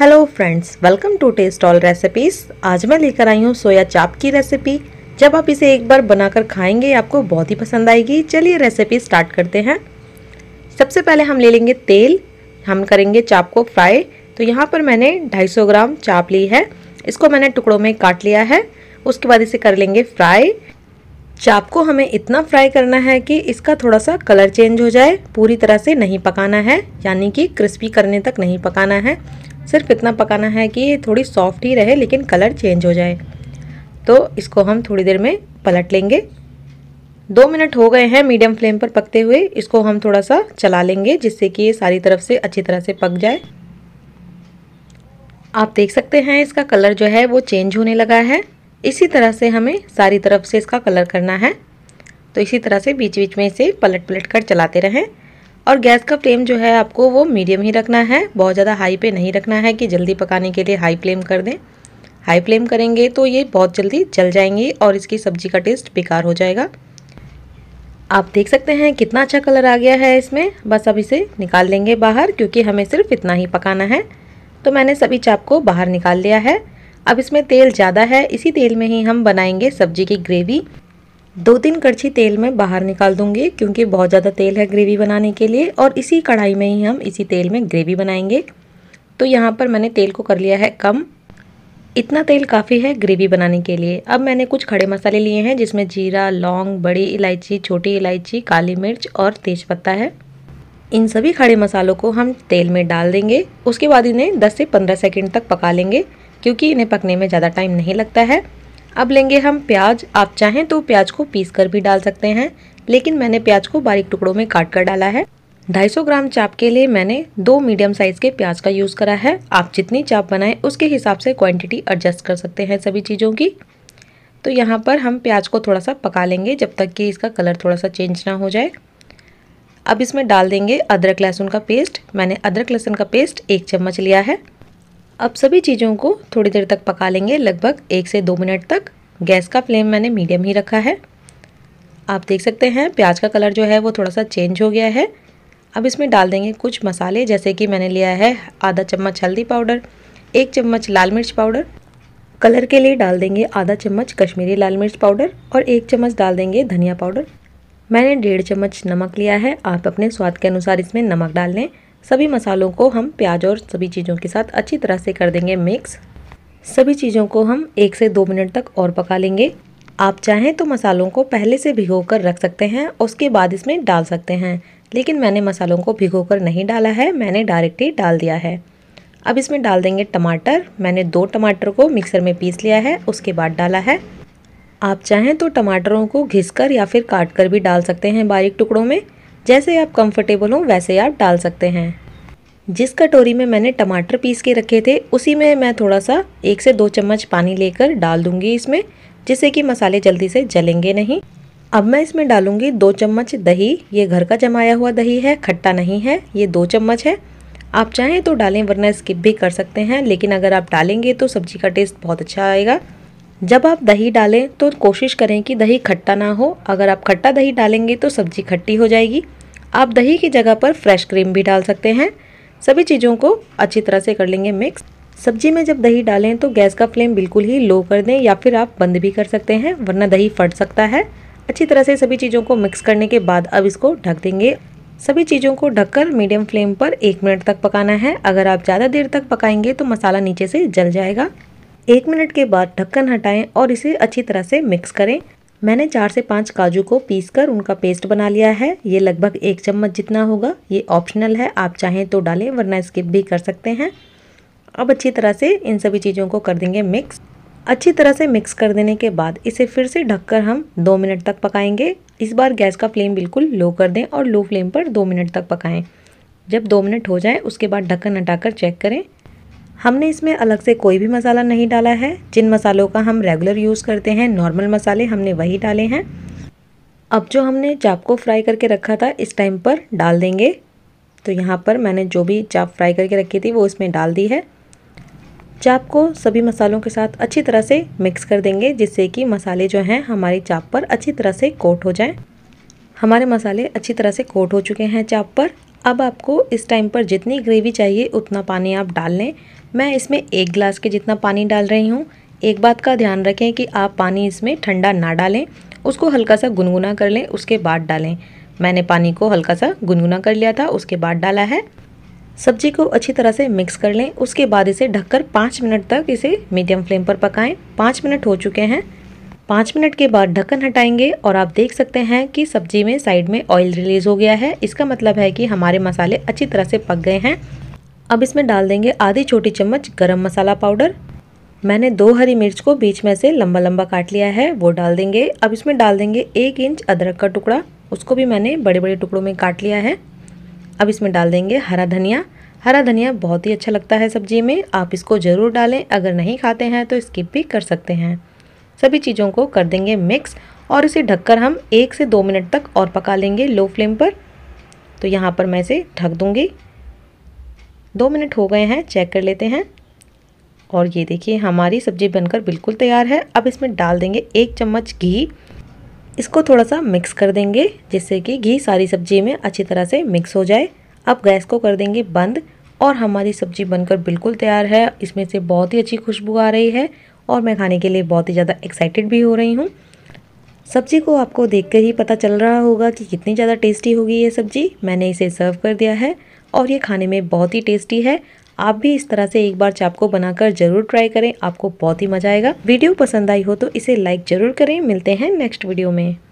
Hello friends welcome to taste all recipes आज मैं लेकर आई हूँ सोया चाप की रेसिपी जब आप इसे एक बार बनाकर खाएंगे आपको बहुत ही पसंद आएगी चलिए रेसिपी स्टार्ट करते हैं सबसे पहले हम ले लेंगे तेल हम करेंगे चाप को फ्राई तो यहाँ पर मैंने 250 ग्राम चाप ली है इसको मैंने टुकड़ों में काट लिया है उसके बाद इसे कर लेंगे फ्राई चाप को हमें इतना फ्राई करना है कि इसका थोड़ा सा कलर चेंज हो जाए पूरी तरह से नहीं पकाना है यानी कि क्रिस्पी करने तक नहीं पकाना है सिर्फ इतना पकाना है कि ये थोड़ी सॉफ्ट ही रहे लेकिन कलर चेंज हो जाए तो इसको हम थोड़ी देर में पलट लेंगे दो मिनट हो गए हैं मीडियम फ्लेम पर पकते हुए इसको हम थोड़ा सा चला लेंगे जिससे कि ये सारी तरफ से अच्छी तरह से पक जाए आप देख सकते हैं इसका कलर जो है वो चेंज होने लगा है इसी तरह से हमें सारी तरफ से इसका कलर करना है तो इसी तरह से बीच बीच में इसे पलट पलट कर चलाते रहें और गैस का फ्लेम जो है आपको वो मीडियम ही रखना है बहुत ज़्यादा हाई पे नहीं रखना है कि जल्दी पकाने के लिए हाई फ्लेम कर दें हाई फ्लेम करेंगे तो ये बहुत जल्दी जल जाएंगी और इसकी सब्ज़ी का टेस्ट बेकार हो जाएगा आप देख सकते हैं कितना अच्छा कलर आ गया है इसमें बस अब इसे निकाल लेंगे बाहर क्योंकि हमें सिर्फ इतना ही पकाना है तो मैंने सभी चाप को बाहर निकाल लिया है अब इसमें तेल ज़्यादा है इसी तेल में ही हम बनाएंगे सब्जी की ग्रेवी दो तीन कड़छी तेल में बाहर निकाल दूंगी क्योंकि बहुत ज़्यादा तेल है ग्रेवी बनाने के लिए और इसी कढ़ाई में ही हम इसी तेल में ग्रेवी बनाएंगे तो यहाँ पर मैंने तेल को कर लिया है कम इतना तेल काफ़ी है ग्रेवी बनाने के लिए अब मैंने कुछ खड़े मसाले लिए हैं जिसमें जीरा लौंग बड़ी इलायची छोटी इलायची काली मिर्च और तेज़पत्ता है इन सभी खड़े मसालों को हम तेल में डाल देंगे उसके बाद इन्हें 10 से 15 सेकंड तक पका लेंगे क्योंकि इन्हें पकने में ज़्यादा टाइम नहीं लगता है अब लेंगे हम प्याज आप चाहें तो प्याज को पीस कर भी डाल सकते हैं लेकिन मैंने प्याज को बारीक टुकड़ों में काट कर डाला है 250 ग्राम चाप के लिए मैंने दो मीडियम साइज़ के प्याज का यूज़ करा है आप जितनी चाप बनाएं उसके हिसाब से क्वांटिटी एडजस्ट कर सकते हैं सभी चीज़ों की तो यहाँ पर हम प्याज को थोड़ा सा पका लेंगे जब तक कि इसका कलर थोड़ा सा चेंज ना हो जाए अब इसमें डाल देंगे अदरक लहसुन का पेस्ट मैंने अदरक लहसुन का पेस्ट एक चम्मच लिया है अब सभी चीज़ों को थोड़ी देर तक पका लेंगे लगभग एक से दो मिनट तक गैस का फ्लेम मैंने मीडियम ही रखा है आप देख सकते हैं प्याज का कलर जो है वो थोड़ा सा चेंज हो गया है अब इसमें डाल देंगे कुछ मसाले जैसे कि मैंने लिया है आधा चम्मच हल्दी पाउडर एक चम्मच लाल मिर्च पाउडर कलर के लिए डाल देंगे आधा चम्मच कश्मीरी लाल मिर्च पाउडर और एक चम्मच डाल देंगे धनिया पाउडर मैंने डेढ़ चम्मच नमक लिया है आप अपने स्वाद के अनुसार इसमें नमक डाल लें सभी मसालों को हम प्याज और सभी चीज़ों के साथ अच्छी तरह से कर देंगे मिक्स सभी चीज़ों को हम एक से दो मिनट तक और पका लेंगे आप चाहें तो मसालों को पहले से भिगो कर रख सकते हैं उसके बाद इसमें डाल सकते हैं लेकिन मैंने मसालों को भिगो कर नहीं डाला है मैंने डायरेक्ट ही डाल दिया है अब इसमें डाल देंगे टमाटर मैंने दो टमाटर को मिक्सर में पीस लिया है उसके बाद डाला है आप चाहें तो टमाटरों को घिस कर या फिर काट कर भी डाल सकते हैं बारीक टुकड़ों में जैसे आप कंफर्टेबल हों वैसे आप डाल सकते हैं जिस कटोरी में मैंने टमाटर पीस के रखे थे उसी में मैं थोड़ा सा एक से दो चम्मच पानी लेकर डाल दूंगी इसमें जिससे कि मसाले जल्दी से जलेंगे नहीं अब मैं इसमें डालूंगी दो चम्मच दही ये घर का जमाया हुआ दही है खट्टा नहीं है ये दो चम्मच है आप चाहें तो डालें वरना स्किप भी कर सकते हैं लेकिन अगर आप डालेंगे तो सब्जी का टेस्ट बहुत अच्छा आएगा जब आप दही डालें तो कोशिश करें कि दही खट्टा ना हो अगर आप खट्टा दही डालेंगे तो सब्जी खट्टी हो जाएगी आप दही की जगह पर फ्रेश क्रीम भी डाल सकते हैं सभी चीज़ों को अच्छी तरह से कर लेंगे मिक्स सब्जी में जब दही डालें तो गैस का फ्लेम बिल्कुल ही लो कर दें या फिर आप बंद भी कर सकते हैं वरना दही फट सकता है अच्छी तरह से सभी चीज़ों को मिक्स करने के बाद अब इसको ढक देंगे सभी चीज़ों को ढककर मीडियम फ्लेम पर एक मिनट तक पकाना है अगर आप ज़्यादा देर तक पकाएंगे तो मसाला नीचे से जल जाएगा एक मिनट के बाद ढक्कन हटाएं और इसे अच्छी तरह से मिक्स करें मैंने चार से पाँच काजू को पीस कर उनका पेस्ट बना लिया है ये लगभग एक चम्मच जितना होगा ये ऑप्शनल है आप चाहें तो डालें वरना स्किप भी कर सकते हैं अब अच्छी तरह से इन सभी चीज़ों को कर देंगे मिक्स अच्छी तरह से मिक्स कर देने के बाद इसे फिर से ढककर हम दो मिनट तक पकाएंगे इस बार गैस का फ्लेम बिल्कुल लो कर दें और लो फ्लेम पर दो मिनट तक पकाएं जब दो मिनट हो जाए उसके बाद ढक्कन हटाकर चेक करें हमने इसमें अलग से कोई भी मसाला नहीं डाला है जिन मसालों का हम रेगुलर यूज़ करते हैं नॉर्मल मसाले हमने वही डाले हैं अब जो हमने चाप को फ्राई करके रखा था इस टाइम पर डाल देंगे तो यहाँ पर मैंने जो भी चाप फ्राई करके रखी थी वो इसमें डाल दी है चाप को सभी मसालों के साथ अच्छी तरह से मिक्स कर देंगे जिससे कि मसाले जो हैं हमारी चाप पर अच्छी तरह से कोट हो जाएं। हमारे मसाले अच्छी तरह से कोट हो चुके हैं चाप पर अब आपको इस टाइम पर जितनी ग्रेवी चाहिए उतना पानी आप डाल लें मैं इसमें एक ग्लास के जितना पानी डाल रही हूँ एक बात का ध्यान रखें कि आप पानी इसमें ठंडा ना डालें उसको हल्का सा गुनगुना कर लें उसके बाद डालें मैंने पानी को हल्का सा गुनगुना कर लिया था उसके बाद डाला है सब्जी को अच्छी तरह से मिक्स कर लें उसके बाद इसे ढककर पाँच मिनट तक इसे मीडियम फ्लेम पर पकाएं पाँच मिनट हो चुके हैं पाँच मिनट के बाद ढक्कन हटाएंगे और आप देख सकते हैं कि सब्जी में साइड में ऑयल रिलीज हो गया है इसका मतलब है कि हमारे मसाले अच्छी तरह से पक गए हैं अब इसमें डाल देंगे आधी छोटी चम्मच गरम मसाला पाउडर मैंने दो हरी मिर्च को बीच में से लंबा लंबा काट लिया है वो डाल देंगे अब इसमें डाल देंगे एक इंच अदरक का टुकड़ा उसको भी मैंने बड़े बड़े टुकड़ों में काट लिया है अब इसमें डाल देंगे हरा धनिया हरा धनिया बहुत ही अच्छा लगता है सब्जी में आप इसको ज़रूर डालें अगर नहीं खाते हैं तो स्किप भी कर सकते हैं सभी चीज़ों को कर देंगे मिक्स और इसे ढककर हम एक से दो मिनट तक और पका लेंगे लो फ्लेम पर तो यहाँ पर मैं इसे ढक दूँगी दो मिनट हो गए हैं चेक कर लेते हैं और ये देखिए हमारी सब्ज़ी बनकर बिल्कुल तैयार है अब इसमें डाल देंगे एक चम्मच घी इसको थोड़ा सा मिक्स कर देंगे जिससे कि घी सारी सब्जी में अच्छी तरह से मिक्स हो जाए अब गैस को कर देंगे बंद और हमारी सब्जी बनकर बिल्कुल तैयार है इसमें से बहुत ही अच्छी खुशबू आ रही है और मैं खाने के लिए बहुत ही ज़्यादा एक्साइटेड भी हो रही हूँ सब्ज़ी को आपको देखकर ही पता चल रहा होगा कि कितनी ज़्यादा टेस्टी होगी ये सब्ज़ी मैंने इसे सर्व कर दिया है और ये खाने में बहुत ही टेस्टी है आप भी इस तरह से एक बार चाप को बनाकर जरूर ट्राई करें आपको बहुत ही मजा आएगा वीडियो पसंद आई हो तो इसे लाइक जरूर करें मिलते हैं नेक्स्ट वीडियो में